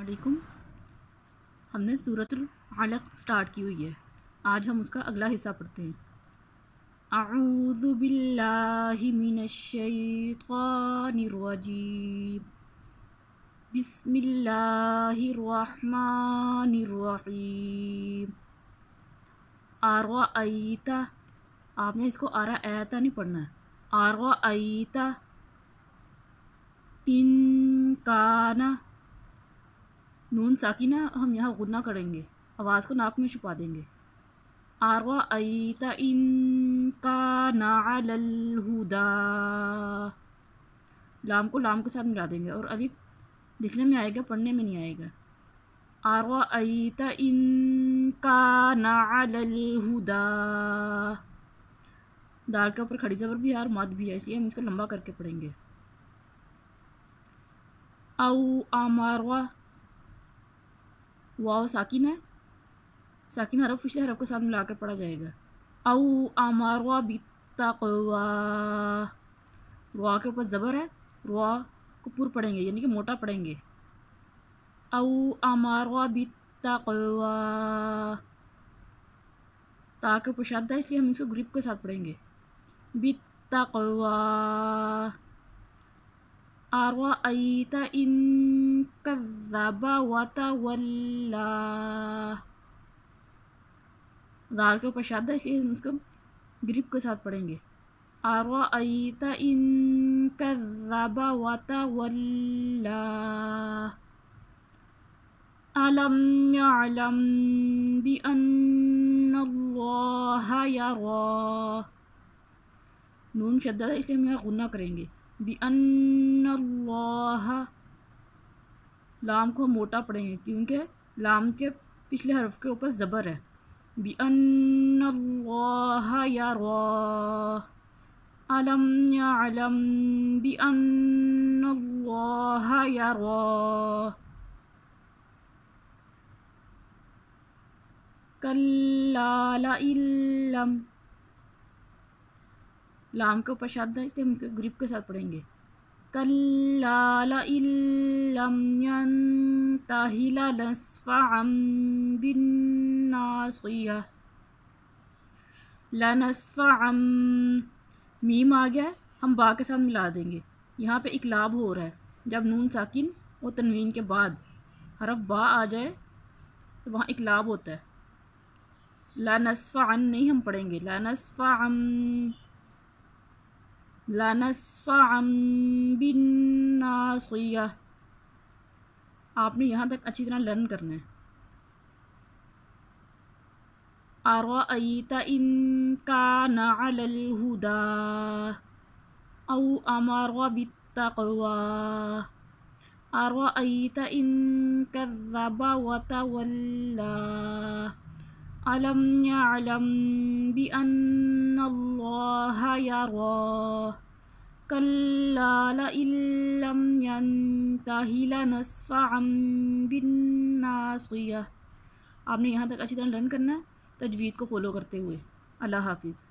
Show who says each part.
Speaker 1: علیکم ہم نے صورت العلق سٹارٹ کی ہوئی ہے آج ہم اس کا اگلا حصہ پڑھتے ہیں اعوذ باللہ من الشیطان الرجیم بسم اللہ الرحمن الرحیم آروا ایتا آپ نے اس کو آرا ایتا نہیں پڑھنا ہے آروا ایتا ان کانا نون ساکینہ ہم یہاں غنہ کریں گے آواز کو ناک میں چھپا دیں گے آروا ای ان کا نا الہدا لام کو لام کے ساتھ ملا دیں گے اور علی لکھنے میں آئے گا پڑھنے میں نہیں آئے گا آروا و ان کا نا الہدا دال دار کے اوپر کھڑی زبر بھی ہے اور مات بھی ہے اس لیے ہم اس کو لمبا کر کے پڑھیں گے او آ واو ساکن ہے ساکن حرف پچھلے حرف کے ساتھ ملا کر پڑھا جائے گا او آماروا بتا روا کے اوپر زبر ہے روا کو پور پڑھیں گے یعنی کہ موٹا پڑھیں گے او آماروا بتا تا کے اوپر شادہ ہے اس لیے ہم اس کو گریپ کے ساتھ پڑھیں گے بتا آروا ایتا ان کا رابا واتا ولا کے اوپر شادہ اس لیے ہم اس کو گریپ کے ساتھ پڑھیں گے ارائیت ان کا رابا واتا اللہ یرا نون شدہ اس لیے ہم یہاں غنہ کریں گے بی ان اللہ لام کو موٹا پڑھیں گے کیونکہ لام کے پچھلے حرف کے اوپر زبر ہے بِأَنَّ اللَّهَ يَرَا عَلَمْ يَعْلَمْ بِأَنَّ اللَّهَ يَرَا کَلَّا لَئِلَّمْ لام کے اوپر شاد دائیں کہ ہم گریب کے ساتھ پڑھیں گے لانصف ام میم آ گیا ہم با کے ساتھ ملا دیں گے یہاں پہ اقلاب ہو رہا ہے جب نون ساکن اور تنوین کے بعد حرف با آ جائے تو وہاں اقلاب ہوتا ہے لانصفہ ان نہیں ہم پڑھیں گے لانصفہ ام لنصفعا بالناصية आपने यहाँ तक अच्छी तरह लर्न करना है أرأيت إن كان على الهدى أو أمر بالتقوى أرأيت إن كذب وتولى ألم يعلم بأن اللہ یرا کلا لئن لم ینتہی لنصفعا بن آپ نے یہاں تک اچھی طرح لرن کرنا ہے تجوید کو فالو کرتے ہوئے اللہ حافظ